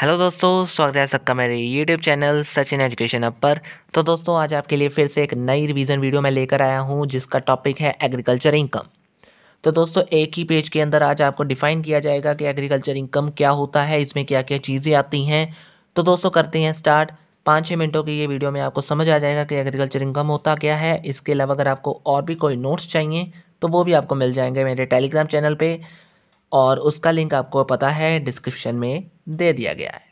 hello दोस्तों स्वागत है सबका मेरे YouTube channel Sachin education up पर तो दोस्तों आज आपके लिए फिर से एक नई रिवीजन वीडियो मैं लेकर आया हूं जिसका टॉपिक है एग्रीकल्चर इनकम तो दोस्तों एक ही पेज के अंदर आज आपको डिफाइन किया जाएगा कि एग्रीकल्चर इनकम क्या होता है इसमें क्या क्या चीज़ें आती हैं तो दोस्तों करते हैं स्टार्ट पाँच छः मिनटों की ये वीडियो में आपको समझ आ जाएगा कि एग्रीकल्चर इनकम होता क्या है इसके अलावा अगर आपको और भी कोई नोट्स चाहिए तो वो भी आपको मिल जाएंगे मेरे टेलीग्राम चैनल पर और उसका लिंक आपको पता है डिस्क्रिप्शन में दे दिया गया है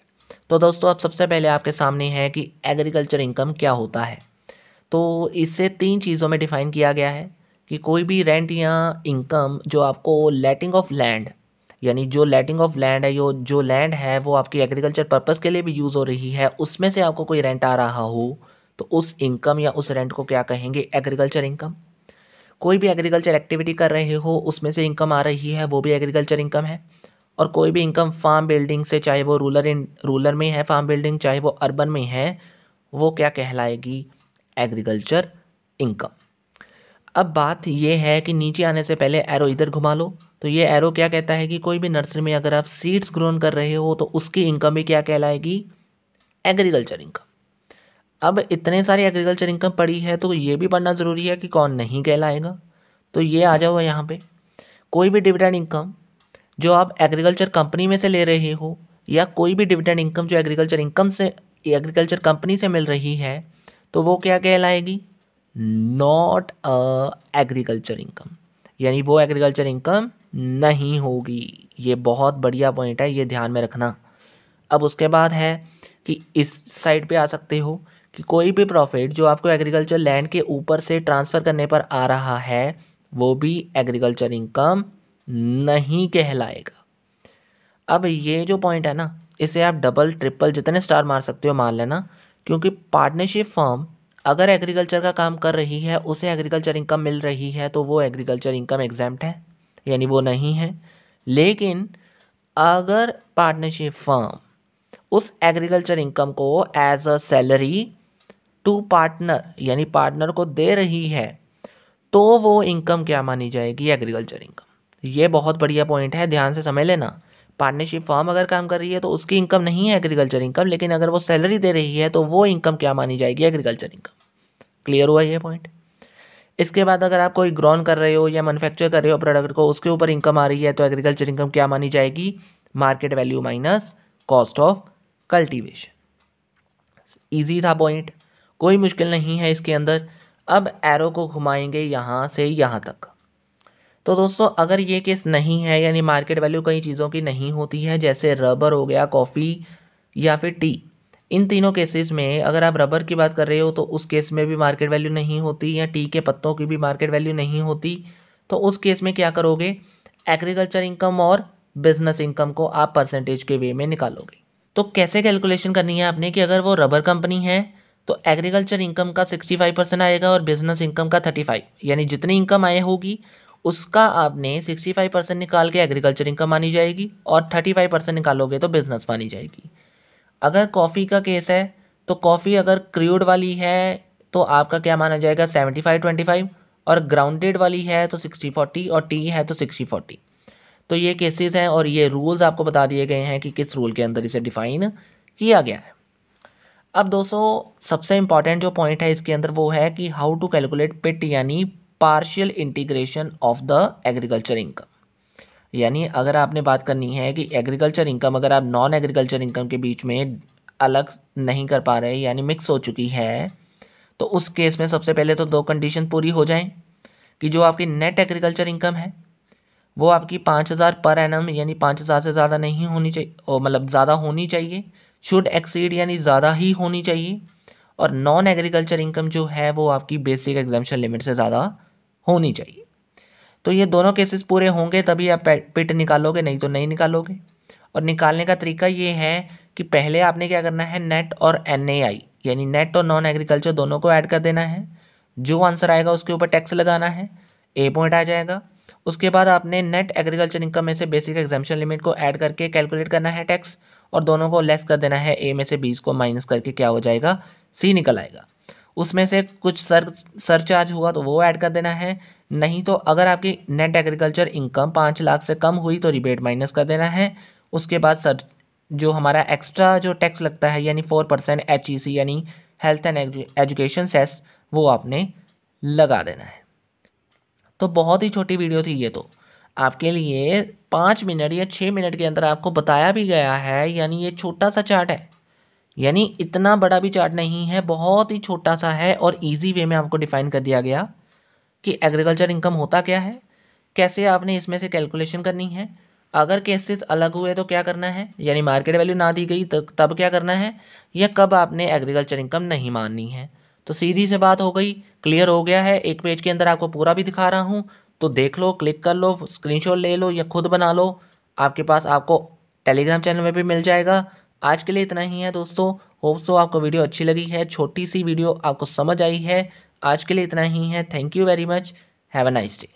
तो दोस्तों अब सबसे पहले आपके सामने है कि एग्रीकल्चर इनकम क्या होता है तो इसे तीन चीज़ों में डिफ़ाइन किया गया है कि कोई भी रेंट या इनकम जो आपको लेटिंग ऑफ लैंड यानी जो लेटिंग ऑफ लैंड है जो जो लैंड है वो आपकी एग्रीकल्चर पर्पज़ के लिए भी यूज़ हो रही है उसमें से आपको कोई रेंट आ रहा हो तो उस इनकम या उस रेंट को क्या कहेंगे एग्रीकल्चर इनकम कोई भी एग्रीकल्चर एक्टिविटी कर रहे हो उसमें से इनकम आ रही है वो भी एग्रीकल्चर इनकम है और कोई भी इनकम फार्म बिल्डिंग से चाहे वो रूरल इन रूलर में है फार्म बिल्डिंग चाहे वो अर्बन में है वो क्या कहलाएगी एग्रीकल्चर इनकम अब बात ये है कि नीचे आने से पहले एरो इधर घुमा लो तो ये एरो क्या कहता है कि कोई भी नर्सरी में अगर आप सीड्स ग्रोन कर रहे हो तो उसकी इनकम भी क्या कहलाएगी एग्रीकल्चर इनकम अब इतने सारे एग्रीकल्चर इनकम पड़ी है तो ये भी पढ़ना ज़रूरी है कि कौन नहीं कहलाएगा तो ये आ जाओ यहाँ पे कोई भी डिविडेंड इनकम जो आप एग्रीकल्चर कंपनी में से ले रहे हो या कोई भी डिविडेंड इनकम जो एग्रीकल्चर इनकम से एग्रीकल्चर कंपनी से मिल रही है तो वो क्या कहलाएगी नॉट अ एग्रीकल्चर इनकम यानी वो एग्रीकल्चर इनकम नहीं होगी ये बहुत बढ़िया पॉइंट है ये ध्यान में रखना अब उसके बाद है कि इस साइड पे आ सकते हो कि कोई भी प्रॉफिट जो आपको एग्रीकल्चर लैंड के ऊपर से ट्रांसफ़र करने पर आ रहा है वो भी एग्रीकल्चर इनकम नहीं कहलाएगा अब ये जो पॉइंट है ना इसे आप डबल ट्रिपल जितने स्टार मार सकते हो मान लेना क्योंकि पार्टनरशिप फर्म अगर एग्रीकल्चर का काम कर रही है उसे एग्रीकल्चर इनकम मिल रही है तो वो एग्रीकल्चर इनकम एग्जैम्ट है यानी वो नहीं है लेकिन अगर पार्टनरशिप फर्म उस एग्रीकल्चर इनकम को as a salary to partner यानी पार्टनर को दे रही है तो वो इनकम क्या मानी जाएगी एग्रीकल्चर इनकम ये बहुत बढ़िया पॉइंट है ध्यान से समझ लेना पार्टनरशिप फॉर्म अगर काम कर रही है तो उसकी इनकम नहीं है एग्रीकल्चर इनकम लेकिन अगर वो सैलरी दे रही है तो वो इनकम क्या मानी जाएगी एग्रीकल्चर इनकम क्लियर हुआ ये पॉइंट इसके बाद अगर आप कोई ग्रोन कर रहे हो या मैनुफैक्चर कर रहे हो प्रोडक्ट को उसके ऊपर इनकम आ रही है तो एग्रीकल्चर इनकम क्या मानी जाएगी market value minus cost of cultivation easy था पॉइंट कोई मुश्किल नहीं है इसके अंदर अब एरो को घुमाएंगे यहाँ से यहाँ तक तो दोस्तों अगर ये केस नहीं है यानी मार्केट वैल्यू कई चीज़ों की नहीं होती है जैसे रबर हो गया कॉफ़ी या फिर टी इन तीनों केसेस में अगर आप रबर की बात कर रहे हो तो उस केस में भी मार्केट वैल्यू नहीं होती या टी के पत्तों की भी मार्केट वैल्यू नहीं होती तो उस केस में क्या करोगे एग्रीकल्चर इनकम और बिजनेस इनकम को आप परसेंटेज के वे में निकालोगे तो कैसे कैलकुलेशन करनी है आपने कि अगर वो रबर कंपनी है तो एग्रीकल्चर इनकम का सिक्सटी फाइव परसेंट आएगा और बिजनेस इनकम का थर्टी फाइव यानी जितनी इनकम आए होगी उसका आपने 65 परसेंट निकाल के एग्रीकल्चर इनकम मानी जाएगी और 35 परसेंट निकालोगे तो बिजनेस मानी जाएगी अगर कॉफ़ी का केस है तो कॉफ़ी अगर क्रूड वाली है तो आपका क्या माना जाएगा सेवेंटी फाइव ट्वेंटी फाइव और ग्राउंडेड वाली है तो सिक्सटी फोर्टी और टी है तो सिक्सटी फोर्टी तो ये केसेस हैं और ये रूल्स आपको बता दिए गए हैं कि किस रूल के अंदर इसे डिफ़ाइन किया गया है अब दोस्तों सबसे इम्पॉर्टेंट जो पॉइंट है इसके अंदर वो है कि हाउ टू कैलकुलेट पिट यानी partial integration of the agriculture income यानी अगर आपने बात करनी है कि एग्रीकल्चर इनकम अगर आप नॉन एग्रीकल्चर इनकम के बीच में अलग नहीं कर पा रहे यानी मिक्स हो चुकी है तो उस केस में सबसे पहले तो दो कंडीशन पूरी हो जाएं कि जो आपकी नेट एग्रीकल्चर इनकम है वो आपकी पाँच हज़ार पर एन यानी पाँच हज़ार से ज़्यादा नहीं होनी चाहिए मतलब ज़्यादा होनी चाहिए शुड एक्सीड यानी ज़्यादा ही होनी चाहिए और नॉन एग्रीकल्चर इनकम जो है वो आपकी बेसिक एग्जामेशन लिमिट से ज़्यादा होनी चाहिए तो ये दोनों केसेस पूरे होंगे तभी आप पिट निकालोगे नहीं तो नहीं निकालोगे और निकालने का तरीका ये है कि पहले आपने क्या करना है नेट और एन यानी नेट और नॉन एग्रीकल्चर दोनों को ऐड कर देना है जो आंसर आएगा उसके ऊपर टैक्स लगाना है ए पॉइंट आ जाएगा उसके बाद आपने नेट एग्रीकल्चर इनकम में से बेसिक एग्जामेशन लिमिट को ऐड करके कैलकुलेट करना है टैक्स और दोनों को लेस कर देना है ए में से बीस को माइनस करके क्या हो जाएगा सी निकल आएगा उसमें से कुछ सर सरचार्ज हुआ तो वो ऐड कर देना है नहीं तो अगर आपकी नेट एग्रीकल्चर इनकम पाँच लाख से कम हुई तो रिबेट माइनस कर देना है उसके बाद सर जो हमारा एक्स्ट्रा जो टैक्स लगता है यानी four percent H E C यानी हेल्थ एंड एजुकेशन सेस वो आपने लगा देना है तो बहुत ही छोटी वीडियो थी ये तो आपके लिए पाँच मिनट या छः मिनट के अंदर आपको बताया भी गया है यानी ये छोटा सा चार्ट है यानी इतना बड़ा भी चार्ट नहीं है बहुत ही छोटा सा है और इजी वे में आपको डिफ़ाइन कर दिया गया कि एग्रीकल्चर इनकम होता क्या है कैसे आपने इसमें से कैलकुलेशन करनी है अगर केसेस अलग हुए तो क्या करना है यानी मार्केट वैल्यू ना दी गई तो तब क्या करना है या कब आपने एग्रीकल्चर इनकम नहीं माननी है तो सीधी से बात हो गई क्लियर हो गया है एक पेज के अंदर आपको पूरा भी दिखा रहा हूँ तो देख लो क्लिक कर लो स्क्रीनशॉट ले लो या खुद बना लो आपके पास आपको टेलीग्राम चैनल में भी मिल जाएगा आज के लिए इतना ही है दोस्तों होप सो आपको वीडियो अच्छी लगी है छोटी सी वीडियो आपको समझ आई है आज के लिए इतना ही है thank you very much have a nice day